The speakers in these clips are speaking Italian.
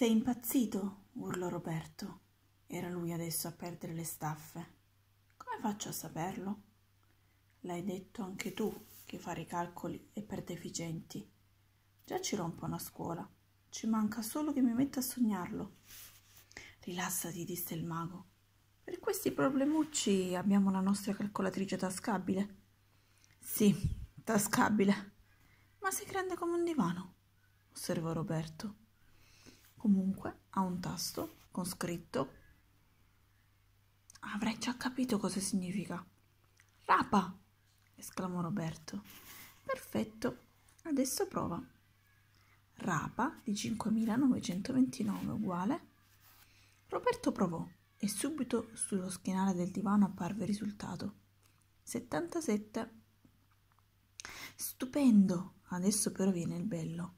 Sei impazzito? urlò Roberto. Era lui adesso a perdere le staffe. Come faccio a saperlo? L'hai detto anche tu che fare i calcoli è per deficienti. Già ci rompo una scuola. Ci manca solo che mi metta a sognarlo. Rilassati, disse il mago. Per questi problemucci abbiamo la nostra calcolatrice tascabile. Sì, tascabile. Ma si grande come un divano, osservò Roberto comunque ha un tasto con scritto avrei già capito cosa significa rapa esclamò Roberto perfetto adesso prova rapa di 5929 uguale Roberto provò e subito sullo schienale del divano apparve il risultato 77 stupendo adesso però viene il bello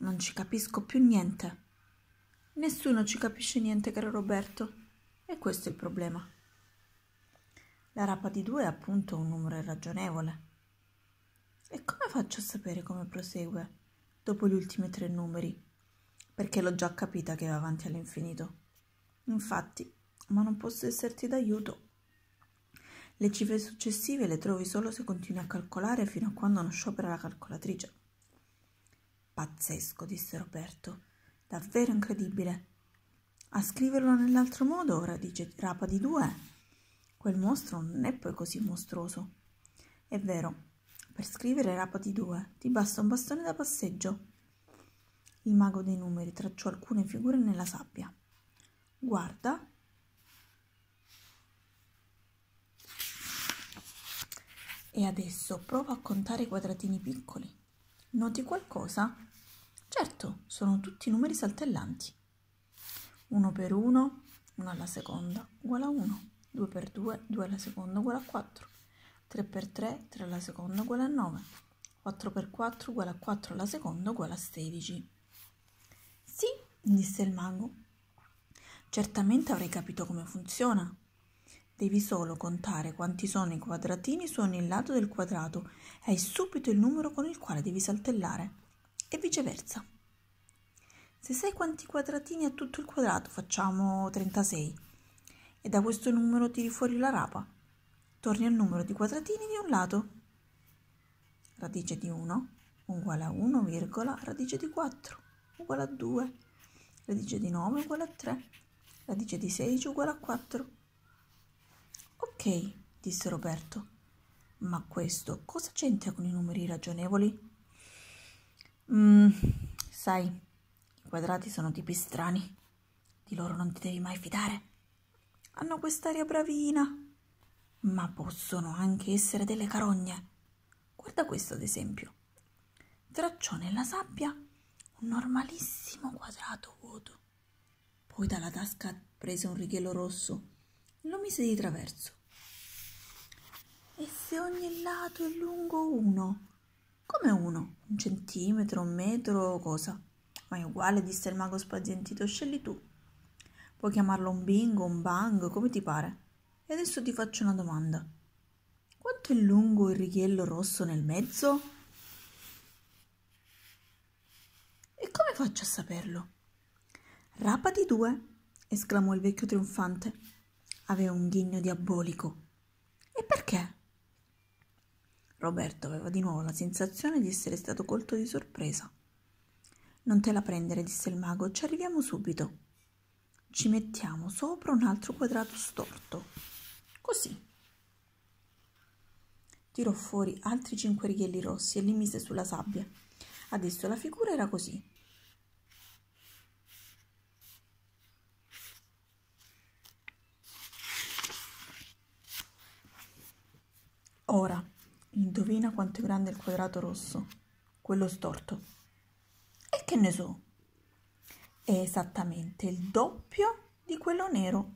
Non ci capisco più niente. Nessuno ci capisce niente, caro Roberto. E questo è il problema. La rapa di due è appunto un numero irragionevole. E come faccio a sapere come prosegue dopo gli ultimi tre numeri? Perché l'ho già capita che va avanti all'infinito. Infatti, ma non posso esserti d'aiuto. Le cifre successive le trovi solo se continui a calcolare fino a quando non sciopera la calcolatrice. Pazzesco, disse Roberto. Davvero incredibile. A scriverlo nell'altro modo, ora dice rapa di due. Quel mostro non è poi così mostruoso. È vero, per scrivere rapa di due ti basta un bastone da passeggio. Il mago dei numeri tracciò alcune figure nella sabbia. Guarda. E adesso prova a contare i quadratini piccoli. Noti qualcosa? Certo, sono tutti numeri saltellanti. 1 per 1, 1 alla seconda uguale a 1, 2 per 2, 2 alla seconda uguale a 4, 3 per 3, 3 alla seconda uguale a 9, 4 per 4 uguale a 4 alla seconda uguale a 16. Sì, disse il mago. Certamente avrei capito come funziona. Devi solo contare quanti sono i quadratini su ogni lato del quadrato. Hai subito il numero con il quale devi saltellare e viceversa. Se sai quanti quadratini ha tutto il quadrato, facciamo 36, e da questo numero tiri fuori la rapa, torni al numero di quadratini di un lato. Radice di 1 uguale a 1, virgola, radice di 4 uguale a 2, radice di 9 uguale a 3, radice di 16 uguale a 4. Ok, disse Roberto, ma questo cosa c'entra con i numeri ragionevoli? Mm, sai, i quadrati sono tipi strani. Di loro non ti devi mai fidare. Hanno quest'aria bravina, ma possono anche essere delle carogne. Guarda questo, ad esempio. Tracciò nella sabbia un normalissimo quadrato vuoto. Poi dalla tasca prese un righello rosso e lo mise di traverso. E se ogni lato è lungo uno, come uno? Un centimetro, un metro cosa? Ma è uguale, disse il mago spazientito, scegli tu. Puoi chiamarlo un bingo, un bang, come ti pare. E adesso ti faccio una domanda. Quanto è lungo il righello rosso nel mezzo? E come faccio a saperlo? Rapa di due, esclamò il vecchio trionfante. Aveva un ghigno diabolico. Roberto aveva di nuovo la sensazione di essere stato colto di sorpresa. Non te la prendere, disse il mago, ci arriviamo subito. Ci mettiamo sopra un altro quadrato storto. Così. Tirò fuori altri cinque righelli rossi e li mise sulla sabbia. Adesso la figura era così. quanto è grande il quadrato rosso, quello storto. E che ne so? È esattamente il doppio di quello nero.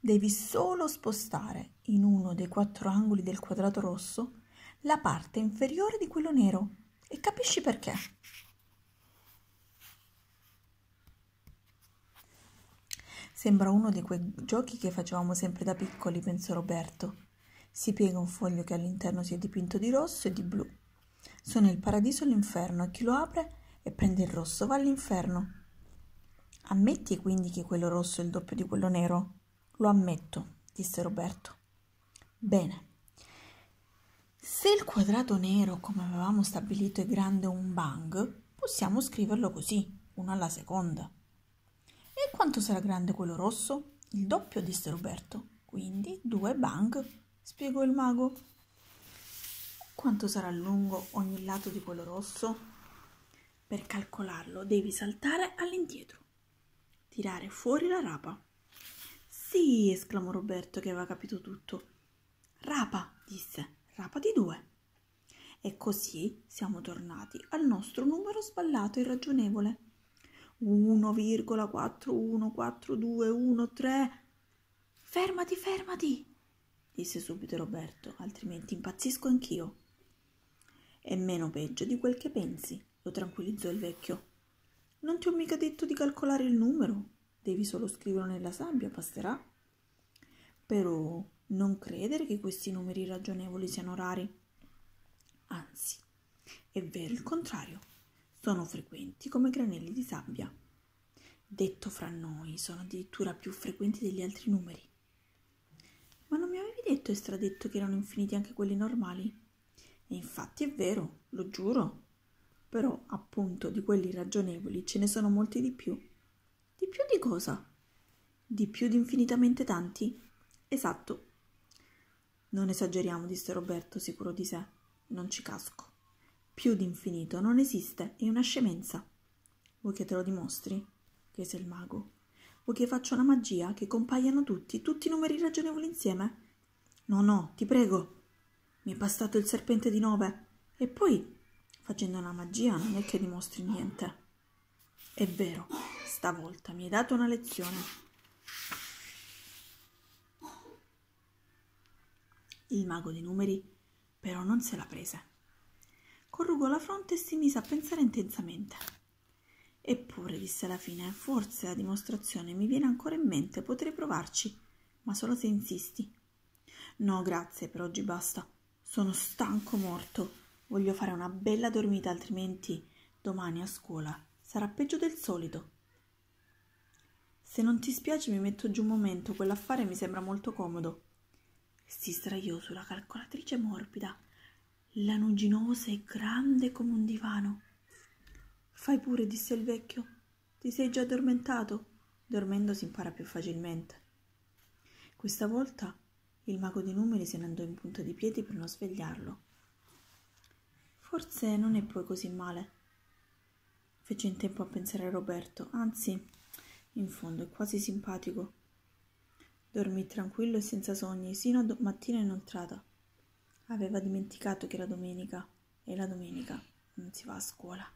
Devi solo spostare in uno dei quattro angoli del quadrato rosso la parte inferiore di quello nero e capisci perché. Sembra uno di quei giochi che facevamo sempre da piccoli, pensò Roberto. Si piega un foglio che all'interno si è dipinto di rosso e di blu. Sono il paradiso e l'inferno e chi lo apre e prende il rosso va all'inferno. Ammetti quindi che quello rosso è il doppio di quello nero? Lo ammetto, disse Roberto. Bene. Se il quadrato nero, come avevamo stabilito, è grande un bang, possiamo scriverlo così, uno alla seconda. E quanto sarà grande quello rosso? Il doppio, disse Roberto. Quindi due bang spiegò il mago. Quanto sarà lungo ogni lato di quello rosso? Per calcolarlo devi saltare all'indietro, tirare fuori la rapa. Sì, esclamò Roberto che aveva capito tutto. Rapa, disse, rapa di due. E così siamo tornati al nostro numero sballato e ragionevole. 1,414213. Fermati, fermati, disse subito Roberto, altrimenti impazzisco anch'io. È meno peggio di quel che pensi, lo tranquillizzò il vecchio. Non ti ho mica detto di calcolare il numero, devi solo scriverlo nella sabbia, basterà. Però non credere che questi numeri ragionevoli siano rari. Anzi, è vero il contrario, sono frequenti come granelli di sabbia. Detto fra noi, sono addirittura più frequenti degli altri numeri detto e stradetto che erano infiniti anche quelli normali? E infatti è vero, lo giuro. Però, appunto, di quelli ragionevoli ce ne sono molti di più. Di più di cosa? Di più di infinitamente tanti? Esatto. Non esageriamo, disse Roberto, sicuro di sé. Non ci casco. Più di infinito non esiste, è una scemenza. Vuoi che te lo dimostri? chiese il mago. Vuoi che faccia una magia, che compaiano tutti, tutti i numeri ragionevoli insieme? No, no, ti prego. Mi è bastato il serpente di nove. E poi, facendo una magia, non è che dimostri niente. È vero, stavolta mi hai dato una lezione. Il mago dei numeri però non se la prese. Corrugò la fronte e si mise a pensare intensamente. Eppure, disse alla fine, forse la dimostrazione mi viene ancora in mente, potrei provarci, ma solo se insisti. No, grazie, per oggi basta. Sono stanco morto. Voglio fare una bella dormita, altrimenti domani a scuola sarà peggio del solito. Se non ti spiace mi metto giù un momento, quell'affare mi sembra molto comodo. Si sdraiò sulla calcolatrice morbida, lanuginosa e grande come un divano. Fai pure, disse il vecchio. Ti sei già addormentato? Dormendo si impara più facilmente. Questa volta il mago di numeri se ne andò in punta di piedi per non svegliarlo. Forse non è poi così male, fece in tempo a pensare a Roberto, anzi, in fondo è quasi simpatico. Dormì tranquillo e senza sogni sino a do- mattina inoltrata. Aveva dimenticato che era domenica e la domenica non si va a scuola.